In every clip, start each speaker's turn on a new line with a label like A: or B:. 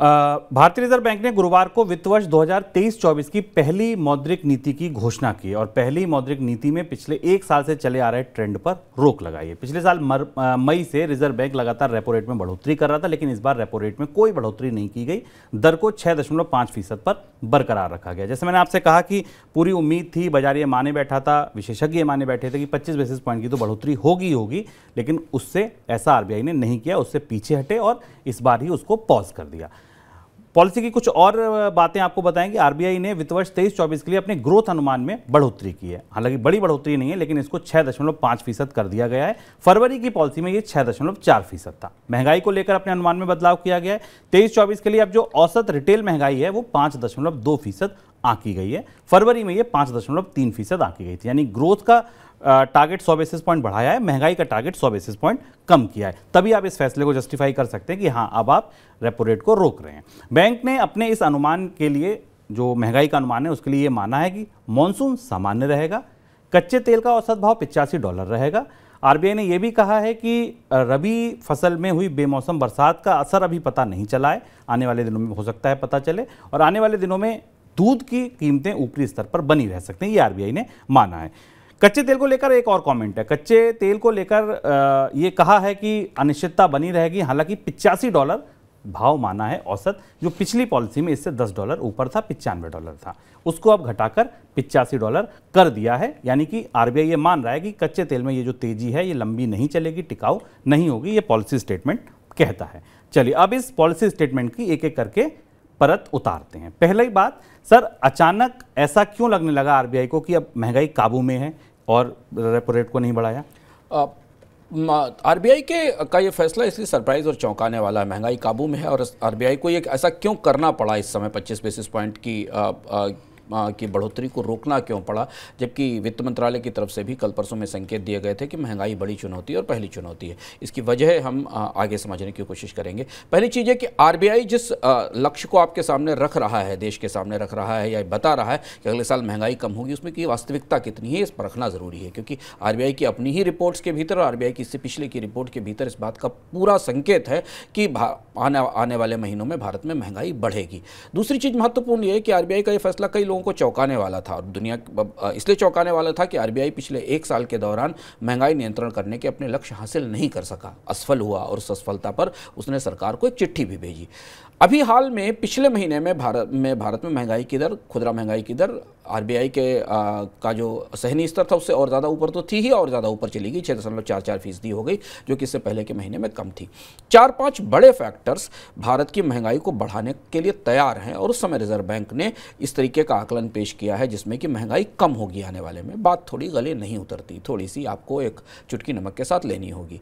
A: भारतीय reserve bank ने गुरुवार को वित्त वर्ष 2023-24 की पहली मौद्रिक नीति की घोषणा की और पहली मौद्रिक नीति में पिछले एक साल से चले आ रहे ट्रेंड पर रोक लगाई है पिछले साल मई से रिजर्व बैंक लगातार रेपो रेट में बढ़ोतरी कर रहा था लेकिन इस बार रेपो रेट में कोई बढ़ोतरी नहीं की गई दर को छः फीसद पर बरकरार रखा गया जैसे मैंने आपसे कहा कि पूरी उम्मीद थी बाजार ये माने बैठा था विशेषज्ञ माने बैठे थे कि पच्चीस बेसिस पॉइंट की तो बढ़ोतरी होगी होगी लेकिन उससे ऐसा आरबीआई ने नहीं किया उससे पीछे हटे और इस बार ही उसको पॉज कर दिया पॉलिसी की कुछ और बातें आपको बताएं कि आरबीआई ने वित्त वर्ष तेईस चौबीस के लिए अपने ग्रोथ अनुमान में बढ़ोतरी की है हालांकि बड़ी बढ़ोतरी नहीं है लेकिन इसको छह दशमलव पांच फीसद कर दिया गया है फरवरी की पॉलिसी में ये छह दशमलव चार फीसद था महंगाई को लेकर अपने अनुमान में बदलाव किया गया है तेईस चौबीस के लिए अब जो औसत रिटेल महंगाई है वो पांच दशमलव दो फीसद आंकी गई है फरवरी में ये पाँच दशमलव तीन फीसद आंकी गई थी यानी ग्रोथ का टारगेट सौ बेसिस पॉइंट बढ़ाया है महंगाई का टारगेट सौ बेसिस पॉइंट कम किया है तभी आप इस फैसले को जस्टिफाई कर सकते हैं कि हाँ अब आप रेपो रेट को रोक रहे हैं बैंक ने अपने इस अनुमान के लिए जो महंगाई का अनुमान है उसके लिए ये माना है कि मानसून सामान्य रहेगा कच्चे तेल का औसत भाव पिचासी डॉलर रहेगा आरबीआई ने यह भी कहा है कि रबी फसल में हुई बेमौसम बरसात का असर अभी पता नहीं चला है आने वाले दिनों में हो सकता है पता चले और आने वाले दिनों में दूध की कीमतें ऊपरी स्तर पर बनी रह सकती हैं ये आरबीआई ने माना है कच्चे तेल को लेकर एक और कमेंट है कच्चे तेल को लेकर ये कहा है कि अनिश्चितता बनी रहेगी हालांकि पिचासी डॉलर भाव माना है औसत जो पिछली पॉलिसी में इससे 10 डॉलर ऊपर था पिचानवे डॉलर था उसको अब घटाकर पिचासी डॉलर कर दिया है यानी कि आरबीआई ये मान रहा है कि कच्चे तेल में ये जो तेजी है ये लंबी नहीं चलेगी टिकाऊ नहीं होगी ये पॉलिसी स्टेटमेंट कहता है चलिए अब इस पॉलिसी स्टेटमेंट की एक एक करके परत उतारते हैं पहली बात सर अचानक ऐसा क्यों लगने लगा आरबीआई को कि अब महंगाई काबू में है और रेपो रेट को नहीं बढ़ाया
B: आरबीआई के का ये फैसला इसलिए सरप्राइज और चौंकाने वाला है महंगाई काबू में है और आरबीआई को ये ऐसा क्यों करना पड़ा इस समय 25 बेसिस पॉइंट की आ, आ, की बढ़ोतरी को रोकना क्यों पड़ा जबकि वित्त मंत्रालय की तरफ से भी कल परसों में संकेत दिए गए थे कि महंगाई बड़ी चुनौती और पहली चुनौती है इसकी वजह हम आगे समझने की कोशिश करेंगे पहली चीज़ है कि आर जिस लक्ष्य को आपके सामने रख रहा है देश के सामने रख रहा है या बता रहा है कि अगले साल महंगाई कम होगी उसमें की वास्तविकता कितनी है इस परखना ज़रूरी है क्योंकि आर की अपनी ही रिपोर्ट्स के भीतर और आर की इससे पिछले की रिपोर्ट के भीतर इस बात का पूरा संकेत है कि आने आने वाले महीनों में भारत में महंगाई बढ़ेगी दूसरी चीज़ महत्वपूर्ण ये है कि आर का ये फैसला कई लोगों लोगों को चौंकाने वाला था और दुनिया इसलिए चौंकाने वाला था कि आरबीआई पिछले एक साल के दौरान महंगाई नियंत्रण करने के अपने लक्ष्य हासिल नहीं कर सका असफल हुआ और उस असफलता पर उसने सरकार को एक चिट्ठी भी भेजी अभी हाल में पिछले महीने में भारत में भारत में महंगाई की दर खुदरा महंगाई की दर आरबीआई के आ, का जो सहनी स्तर था उससे और ज़्यादा ऊपर तो थी ही और ज़्यादा ऊपर चली गई छः दशमलव चार चार फीसदी हो गई जो कि इससे पहले के महीने में कम थी चार पाँच बड़े फैक्टर्स भारत की महंगाई को बढ़ाने के लिए तैयार हैं और उस समय रिजर्व बैंक ने इस तरीके का आकलन पेश किया है जिसमें कि महंगाई कम होगी आने वाले में बात थोड़ी गले नहीं उतरती थोड़ी सी आपको एक चुटकी नमक के साथ लेनी होगी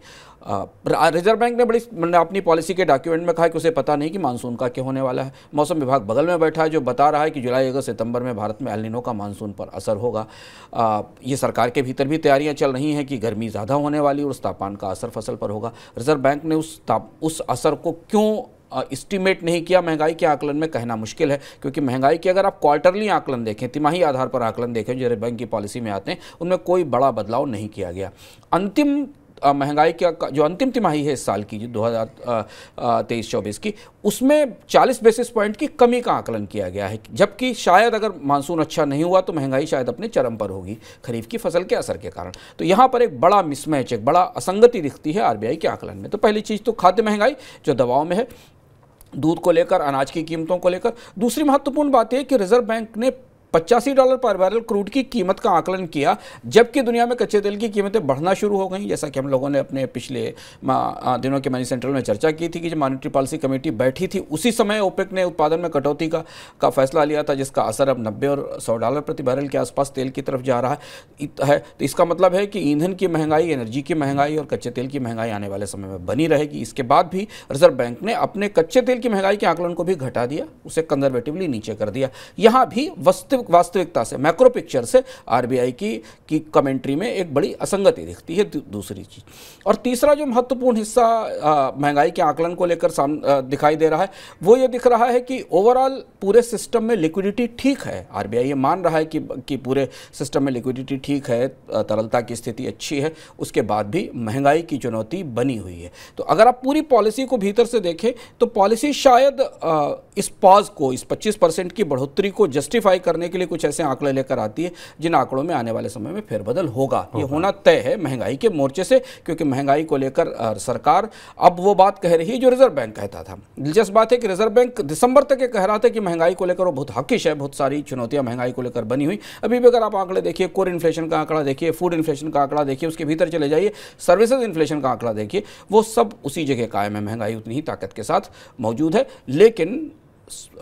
B: रिजर्व बैंक ने बड़ी मैंने अपनी पॉलिसी के डॉक्यूमेंट में कहा कि उसे पता नहीं कि मानसून का क्या होने वाला है मौसम विभाग बगल में बैठा है जो बता रहा है कि जुलाई अगस्त सितंबर में भारत में एलिनो किसानों का मानसून पर असर होगा आ, ये सरकार के भीतर भी तैयारियां चल रही हैं कि गर्मी ज़्यादा होने वाली और उस तापमान का असर फसल पर होगा रिजर्व बैंक ने उस ताप उस असर को क्यों इस्टीमेट नहीं किया महंगाई के आकलन में कहना मुश्किल है क्योंकि महंगाई के अगर आप क्वार्टरली आकलन देखें तिमाही आधार पर आकलन देखें जो रिजर्व बैंक की पॉलिसी में आते हैं उनमें कोई बड़ा बदलाव नहीं किया गया अंतिम महंगाई का जो अंतिम तिमाही है इस साल की जो दो हज़ार तेईस चौबीस की उसमें 40 बेसिस पॉइंट की कमी का आकलन किया गया है जबकि शायद अगर मानसून अच्छा नहीं हुआ तो महंगाई शायद अपने चरम पर होगी खरीफ की फसल के असर के कारण तो यहाँ पर एक बड़ा मिसमैच एक बड़ा असंगति दिखती है आर के आकलन में तो पहली चीज़ तो खाद्य महंगाई जो दबाव में है दूध को लेकर अनाज की कीमतों को लेकर दूसरी महत्वपूर्ण बात यह कि रिजर्व बैंक ने पचासी डॉलर पर बैरल क्रूड की कीमत का आकलन किया जबकि दुनिया में कच्चे तेल की कीमतें बढ़ना शुरू हो गई जैसा कि हम लोगों ने अपने पिछले दिनों के मनी सेंट्रल में चर्चा की थी कि जब मॉनिटरी पॉलिसी कमेटी बैठी थी उसी समय ओपेक ने उत्पादन में कटौती का का फैसला लिया था जिसका असर अब नब्बे और सौ डॉलर प्रति बैरल के आसपास तेल की तरफ जा रहा है तो इसका मतलब है कि ईंधन की महंगाई एनर्जी की महंगाई और कच्चे तेल की महंगाई आने वाले समय में बनी रहेगी इसके बाद भी रिजर्व बैंक ने अपने कच्चे तेल की महंगाई के आकलन को भी घटा दिया उसे कंजर्वेटिवली नीचे कर दिया यहाँ भी वस्तु वास्तविक वास्तविकता से मैक्रो पिक्चर से आरबीआई की की कमेंट्री में एक बड़ी असंगति दिखती है दूसरी चीज़ और तीसरा जो महत्वपूर्ण हिस्सा महंगाई के आकलन को लेकर दिखाई दे रहा है वो ये दिख रहा है कि ओवरऑल पूरे सिस्टम में लिक्विडिटी ठीक है आरबीआई ये मान रहा है कि कि पूरे सिस्टम में लिक्विडिटी ठीक है तरलता की स्थिति अच्छी है उसके बाद भी महंगाई की चुनौती बनी हुई है तो अगर आप पूरी पॉलिसी को भीतर से देखें तो पॉलिसी शायद इस पॉज को इस 25 परसेंट की बढ़ोतरी को जस्टिफाई करने करने के लिए कुछ ऐसे आंकड़े लेकर आती है जिन आंकड़ों में आने वाले समय में फेरबदल होगा ये होना तय है महंगाई के मोर्चे से क्योंकि महंगाई को लेकर सरकार अब वो बात कह रही है जो रिजर्व बैंक कहता था दिलचस्प बात है कि रिजर्व बैंक दिसंबर तक ये कह रहा था कि महंगाई को लेकर वो बहुत हकीश है बहुत सारी चुनौतियां महंगाई को लेकर बनी हुई अभी भी अगर आप आंकड़े देखिए कोर इन्फ्लेशन का आंकड़ा देखिए फूड इन्फ्लेशन का आंकड़ा देखिए उसके भीतर चले जाइए सर्विसेज इन्फ्लेशन का आंकड़ा देखिए वो सब उसी जगह कायम है महंगाई उतनी ही ताकत के साथ मौजूद है लेकिन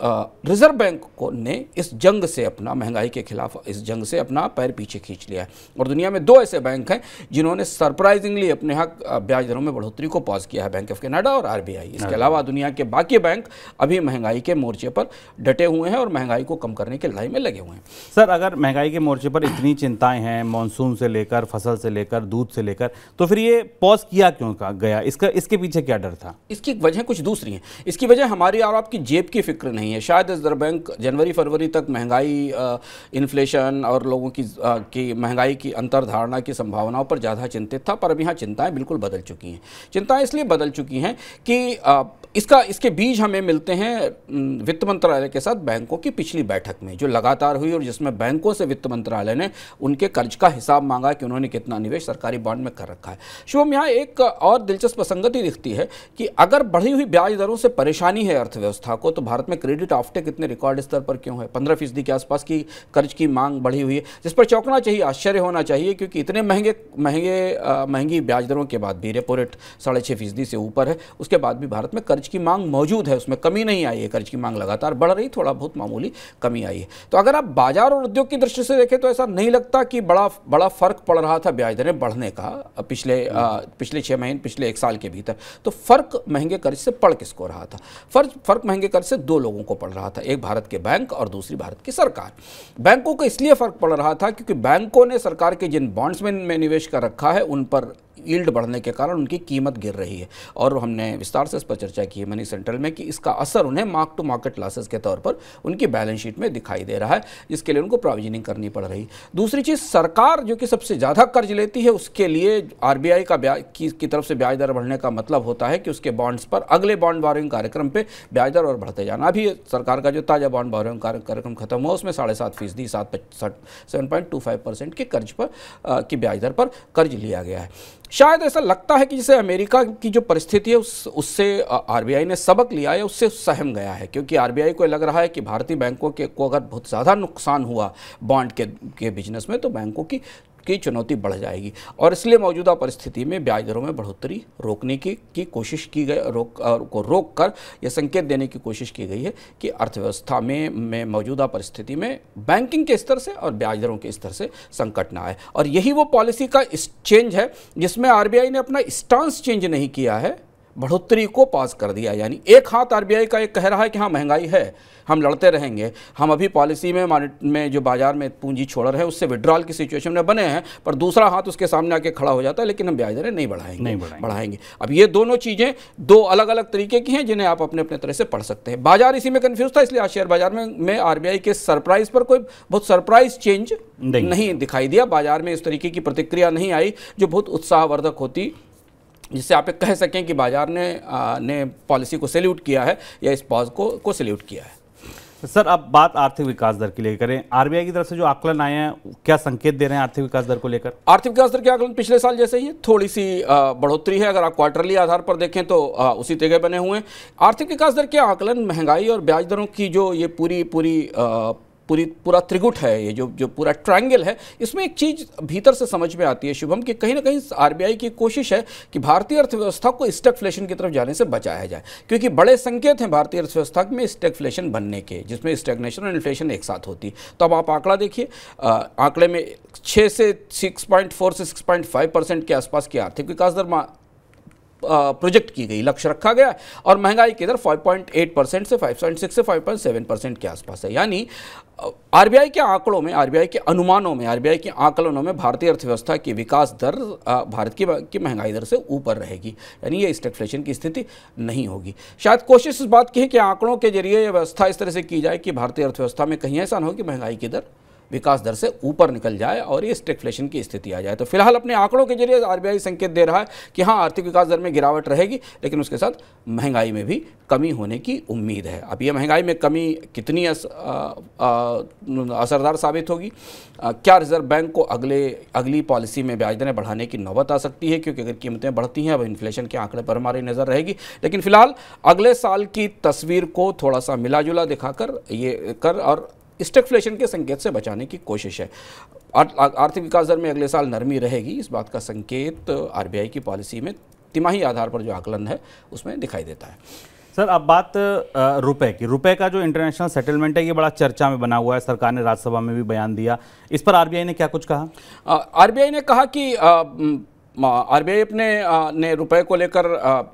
B: रिजर्व बैंक को ने इस जंग से अपना महंगाई के खिलाफ इस जंग से अपना पैर पीछे खींच लिया है और दुनिया में दो ऐसे बैंक हैं जिन्होंने सरप्राइजिंगली अपने हक हाँ ब्याज दरों में बढ़ोतरी को पॉज किया है बैंक ऑफ कनाडा और आरबीआई इसके हाँ। अलावा दुनिया के बाकी बैंक अभी महंगाई के मोर्चे पर डटे हुए हैं और महंगाई को कम करने की लड़ाई में लगे हुए हैं सर अगर महंगाई
A: के मोर्चे पर इतनी चिंताएं हैं मानसून से लेकर फसल से लेकर दूध से लेकर तो फिर ये पॉज किया क्यों गया इसका इसके पीछे क्या डर था
B: इसकी वजह कुछ दूसरी है इसकी वजह हमारी और आपकी जेब की फिक्र नहीं है शायद रिजर्व बैंक जनवरी फरवरी तक महंगाई इन्फ्लेशन और लोगों की आ, की महंगाई की अंतरधारणा की संभावनाओं पर ज़्यादा चिंतित था पर अब यहाँ चिंताएँ बिल्कुल बदल चुकी हैं चिंताएँ इसलिए बदल चुकी हैं कि आ, इसका इसके बीज हमें मिलते हैं वित्त मंत्रालय के साथ बैंकों की पिछली बैठक में जो लगातार हुई और जिसमें बैंकों से वित्त मंत्रालय ने उनके कर्ज का हिसाब मांगा कि उन्होंने कितना निवेश सरकारी बॉन्ड में कर रखा है शुभम यहाँ एक और दिलचस्प संगति दिखती है कि अगर बढ़ी हुई ब्याज दरों से परेशानी है अर्थव्यवस्था को तो भारत भारत में क्रेडिट ऑफटेक इतने रिकॉर्ड स्तर पर क्यों है पंद्रह फीसदी के आसपास की कर्ज की मांग बढ़ी हुई है जिस पर चौंकना चाहिए आश्चर्य होना चाहिए क्योंकि इतने महंगे महंगे महंगी ब्याज दरों के बाद भी रेपो रेट साढ़े छः फीसदी से ऊपर है उसके बाद भी भारत में कर्ज की मांग मौजूद है उसमें कमी नहीं आई है कर्ज की मांग लगातार बढ़ रही थोड़ा बहुत मामूली कमी आई है तो अगर आप बाजार और उद्योग की दृष्टि से देखें तो ऐसा नहीं लगता कि बड़ा बड़ा फर्क पड़ रहा था ब्याज दरें बढ़ने का पिछले पिछले छः महीने पिछले एक साल के भीतर तो फर्क महंगे कर्ज से पड़ किसको रहा था फर्क फर्क महंगे कर्ज से दो दो लोगों को पड़ रहा था एक भारत के बैंक और दूसरी भारत की सरकार बैंकों को इसलिए फ़र्क पड़ रहा था क्योंकि बैंकों ने सरकार के जिन बॉन्ड्स में, निवेश कर रखा है उन पर ईल्ड बढ़ने के कारण उनकी कीमत गिर रही है और हमने विस्तार से इस पर चर्चा की है मनी सेंट्रल में कि इसका असर उन्हें मार्क टू मार्केट लॉसेज के तौर पर उनकी बैलेंस शीट में दिखाई दे रहा है जिसके लिए उनको प्रोविजनिंग करनी पड़ रही दूसरी चीज़ सरकार जो कि सबसे ज़्यादा कर्ज लेती है उसके लिए आर का ब्याज की, की तरफ से ब्याज दर बढ़ने का मतलब होता है कि उसके बॉन्ड्स पर अगले बॉन्ड बॉरिंग कार्यक्रम पर ब्याज दर और बढ़ते जाना अभी सरकार का जो ताज़ा बॉन्ड बॉरिंग कार्यक्रम खत्म हुआ उसमें साढ़े सात फीसदी सात seven point two five percent के कर्ज पर की ब्याज दर पर कर्ज लिया गया है शायद ऐसा लगता है कि जैसे अमेरिका की जो परिस्थिति है उस उससे आरबीआई ने सबक लिया है उससे सहम गया है क्योंकि आरबीआई को लग रहा है कि भारतीय बैंकों के को अगर बहुत ज़्यादा नुकसान हुआ बॉन्ड के के बिजनेस में तो बैंकों की की चुनौती बढ़ जाएगी और इसलिए मौजूदा परिस्थिति में ब्याज दरों में बढ़ोतरी रोकने की की कोशिश की गई रोक को रोक कर यह संकेत देने की कोशिश की गई है कि अर्थव्यवस्था में, में मौजूदा परिस्थिति में बैंकिंग के स्तर से और ब्याज दरों के स्तर से संकट ना आए और यही वो पॉलिसी का चेंज है जिसमें आर ने अपना स्टांस चेंज नहीं किया है बढ़ोतरी को पास कर दिया यानी एक हाथ आरबीआई का एक कह रहा है कि हाँ महंगाई है हम लड़ते रहेंगे हम अभी पॉलिसी में में जो बाजार में पूंजी छोड़ रहे हैं उससे विड्रॉल की सिचुएशन में बने हैं पर दूसरा हाथ उसके सामने आके खड़ा हो जाता है लेकिन हम ब्याज दरें नहीं बढ़ाएंगे नहीं बढ़ाएंगे, बढ़ाएंगे। अब ये दोनों चीज़ें दो अलग अलग तरीके की हैं जिन्हें आप अपने अपने तरह से पढ़ सकते हैं बाजार इसी में कन्फ्यूज था इसलिए आज शेयर बाजार में मैं आर के सरप्राइज पर कोई बहुत सरप्राइज चेंज नहीं दिखाई दिया बाजार में इस तरीके की प्रतिक्रिया नहीं आई जो बहुत उत्साहवर्धक होती जिससे आप कह सकें कि बाज़ार ने आ, ने पॉलिसी को सैल्यूट किया है या इस पॉज को को सैल्यूट किया है
A: सर अब बात आर्थिक विकास दर के लिए करें आरबीआई की तरफ से जो आकलन आए हैं क्या संकेत दे रहे हैं आर्थिक विकास दर को लेकर
B: आर्थिक विकास दर के आकलन पिछले साल जैसे ही है थोड़ी सी बढ़ोतरी है अगर आप क्वार्टरली आधार पर देखें तो उसी तरह बने हुए हैं आर्थिक विकास दर के आकलन महंगाई और ब्याज दरों की जो ये पूरी पूरी पूरी पूरा त्रिगुट है ये जो जो पूरा ट्रायंगल है इसमें एक चीज़ भीतर से समझ में आती है शुभम कि कहीं ना कहीं आरबीआई की कोशिश है कि भारतीय अर्थव्यवस्था को फ्लेशन की तरफ जाने से बचाया जाए क्योंकि बड़े संकेत हैं भारतीय अर्थव्यवस्था में फ्लेशन बनने के जिसमें स्टेगनेशन और इन्फ्लेशन एक साथ होती तो अब आप आंकड़ा देखिए आंकड़े में छः से सिक्स पॉइंट फोर से सिक्स पॉइंट फाइव परसेंट के आसपास की आर्थिक विकास दर प्रोजेक्ट की गई लक्ष्य रखा गया और महंगाई की दर 5.8 परसेंट से 5.6 से 5.7 परसेंट के आसपास है यानी आरबीआई के आंकड़ों में आरबीआई के अनुमानों में आरबीआई के आंकलनों में भारतीय अर्थव्यवस्था की विकास दर भारत की, की महंगाई दर से ऊपर रहेगी यानी ये स्टेकफ्लेशन की स्थिति नहीं होगी शायद कोशिश इस बात की है कि आंकड़ों के जरिए व्यवस्था इस तरह से की जाए कि भारतीय अर्थव्यवस्था में कहीं ऐसा ना हो कि महंगाई की दर विकास दर से ऊपर निकल जाए और ये स्टेकफ्लेशन की स्थिति आ जाए तो फिलहाल अपने आंकड़ों के जरिए आरबीआई संकेत दे रहा है कि हाँ आर्थिक विकास दर में गिरावट रहेगी लेकिन उसके साथ महंगाई में भी कमी होने की उम्मीद है अब ये महंगाई में कमी कितनी अस, असरदार साबित होगी आ, क्या रिजर्व बैंक को अगले अगली पॉलिसी में ब्याज दरें बढ़ाने की नौबत आ सकती है क्योंकि अगर कीमतें बढ़ती हैं अब इन्फ्लेशन के आंकड़े पर हमारी नज़र रहेगी लेकिन फिलहाल अगले साल की तस्वीर को थोड़ा सा मिला जुला दिखाकर ये कर और स्टेकफ्लेशन के संकेत से बचाने की कोशिश है आर्थिक विकास दर में अगले साल नरमी रहेगी इस बात का संकेत आरबीआई की पॉलिसी में तिमाही आधार पर जो आकलन है उसमें दिखाई देता है सर अब बात रुपए
A: की रुपए का जो इंटरनेशनल सेटलमेंट है ये बड़ा चर्चा में बना हुआ है सरकार ने राज्यसभा में भी बयान दिया इस पर
B: आरबीआई ने क्या कुछ कहा आरबीआई ने कहा कि आ, आर आई अपने ने रुपए को लेकर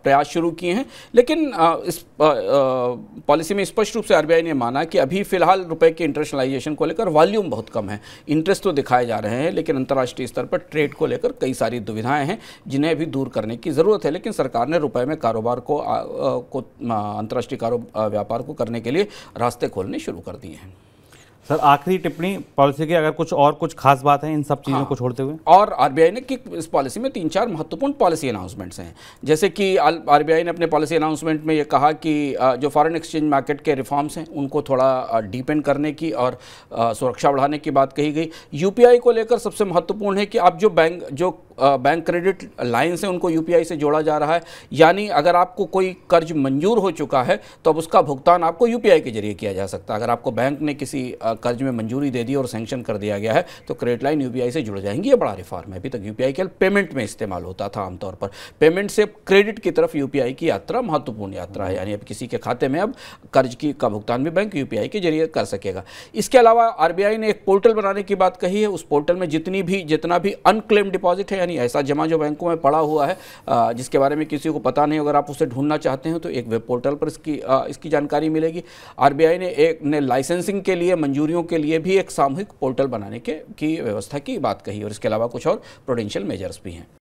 B: प्रयास शुरू किए हैं लेकिन इस पॉलिसी में स्पष्ट रूप से आरबीआई ने माना कि अभी फिलहाल रुपए के इंटरनेशनलाइजेशन को लेकर वॉल्यूम बहुत कम है इंटरेस्ट तो दिखाए जा रहे हैं लेकिन अंतर्राष्ट्रीय स्तर पर ट्रेड को लेकर कई सारी दुविधाएं हैं जिन्हें अभी दूर करने की ज़रूरत है लेकिन सरकार ने रुपए में कारोबार को, को अंतर्राष्ट्रीय कारो व्यापार को करने के लिए रास्ते खोलने शुरू कर दिए हैं सर आखिरी टिप्पणी पॉलिसी की अगर कुछ और कुछ खास बात है इन सब चीज़ों हाँ। को छोड़ते हुए और आरबीआई ने कि इस पॉलिसी में तीन चार महत्वपूर्ण पॉलिसी अनाउंसमेंट्स हैं जैसे कि आरबीआई ने अपने पॉलिसी अनाउंसमेंट में ये कहा कि जो फॉरेन एक्सचेंज मार्केट के रिफॉर्म्स हैं उनको थोड़ा डीपेंड करने की और सुरक्षा बढ़ाने की बात कही गई यू को लेकर सबसे महत्वपूर्ण है कि आप जो बैंक जो बैंक क्रेडिट लाइन से उनको यूपीआई से जोड़ा जा रहा है यानी अगर आपको कोई कर्ज मंजूर हो चुका है तो अब उसका भुगतान आपको यूपीआई के जरिए किया जा सकता है अगर आपको बैंक ने किसी कर्ज में मंजूरी दे दी और सेंक्शन कर दिया गया है तो क्रेडिट लाइन यूपीआई से जुड़ जाएंगी ये बड़ा रिफॉर्म है अभी तक यूपीआई केवल पेमेंट में इस्तेमाल होता था आमतौर पर पेमेंट से क्रेडिट की तरफ यूपीआई की यात्रा महत्वपूर्ण यात्रा है यानी अब किसी के खाते में अब कर्ज की का भुगतान भी बैंक यूपीआई के जरिए कर सकेगा इसके अलावा आरबीआई ने एक पोर्टल बनाने की बात कही है उस पोर्टल में जितनी भी जितना भी अनक्लेम डिपॉजिट है यानी ऐसा जमा जो बैंकों में पड़ा हुआ है जिसके बारे में किसी को पता नहीं अगर आप उसे ढूंढना चाहते हैं तो एक वेब पोर्टल पर इसकी इसकी जानकारी मिलेगी आरबीआई ने एक ने लाइसेंसिंग के लिए मंजूरियों के लिए भी एक सामूहिक पोर्टल बनाने के की व्यवस्था की बात कही और इसके अलावा कुछ और प्रोडेंशियल मेजर्स भी हैं